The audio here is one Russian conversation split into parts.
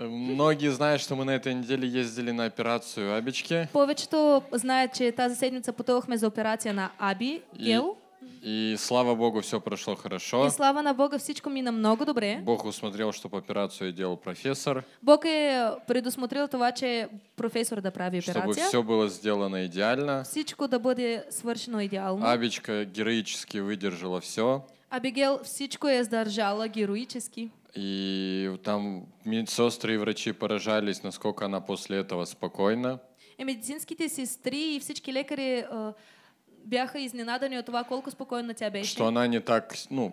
Многие знают, что мы на этой неделе ездили на операцию Абички. Повечето знаят, че тази седмица пътувахме за операция на Аби, Гел. И слава Богу, все прошло хорошо. И слава на Бога, всичко мина намного добре. Бог усмотрел, что по операцию делал профессор. Бог и предусмотрел това, че профессор да прави операция. Чтобы все было сделано идеально. Всичко да бъде свършено идеално. Абичка героически выдержала все. Абигейл всичко е сдержала героически. И там медсестры и врачи поражались, насколько она после этого спокойна. И медицинские сестры и всички лекари а, бяха изненадани от това колко спокойно тя беше. Что она не так, ну,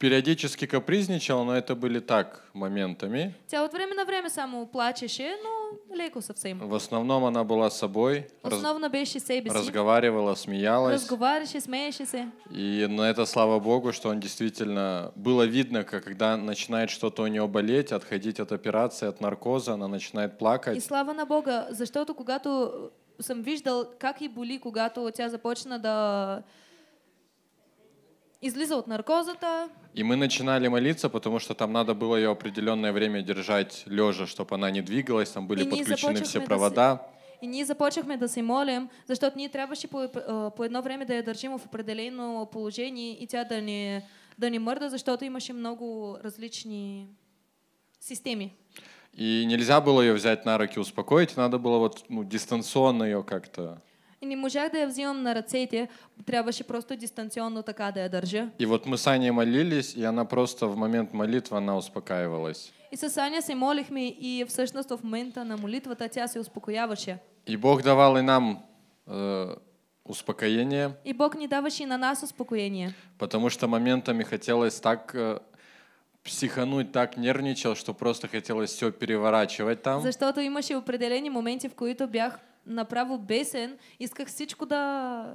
периодически капризничал, но это были так моментами. Тя вот время на време само плачеше, но ну, леко совсем. В основном она была собой. Основно раз... беше себе Разговаривала, смеялась. Разговариваше, смееше И на это слава Богу, что он действительно... Было видно, как когда начинает что-то у нее болеть, отходить от операции, от наркоза, она начинает плакать. И слава на Бога, за что защото когато э, сам виждал как ей боли, когато тя започна да излиза от наркозата. И мы начинали молиться, потому что там надо было ее определенное время держать лежа, чтобы она не двигалась, там были подключены все провода. И не започнахме да се молим, защото ние трябваше по, а, по едно време да я държим в определено положение и тя да не, да не мърда, защото имаше много различни системи. И нельзя было ее взять на руки, успокоить, надо было вот ну, дистанционно ее как-то и не можах да я взимам на ръцете, трябваше просто дистанционно така да я държа. И вот мы с Аней молились, и она просто в момент молитвы она успокаивалась. И с Аня се молихме и всъщност в момента на молитвата тя се успокояваше. И Бог давал и нам э, успокоение. И Бог не даваше и на нас успокоение. Потому что моментами хотелось так э, психануть так нервничал, что просто хотелось все переворачивать там. За Защото имаше определени моменти, в които бях направо бесен, исках всичко да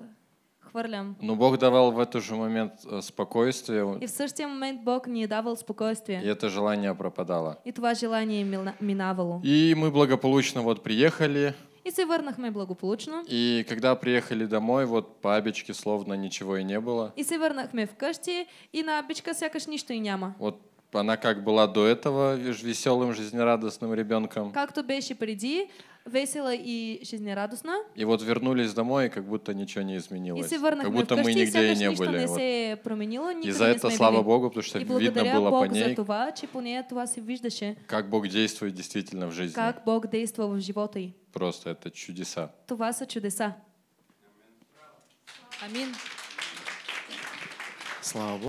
хвърлям. Но Бог давал в этот же момент а, спокойствие. И в същия момент Бог не давал спокойствие. И это желание пропадало. И това желание минавало. И мы благополучно вот приехали. И се върнахме благополучно. И когда приехали домой, вот по абечке словно ничего и не было. И се върнахме вкъщи, и на абечка сякаш нищо и няма. Вот она как была до этого веселым, жизнерадостным ребенком. Как то беше преди, весело и жизнерадостно. И вот вернулись домой, как будто ничего не изменилось. И как будто мы нигде и не были. Вот. Променило, и за это слава Богу, потому что видно было Богу по ней, това, по ней това виждаше, как Бог действует действительно в жизни. Как Бог действовал в животе й. Просто это чудеса. Това са чудеса. Аминь. Слава Богу.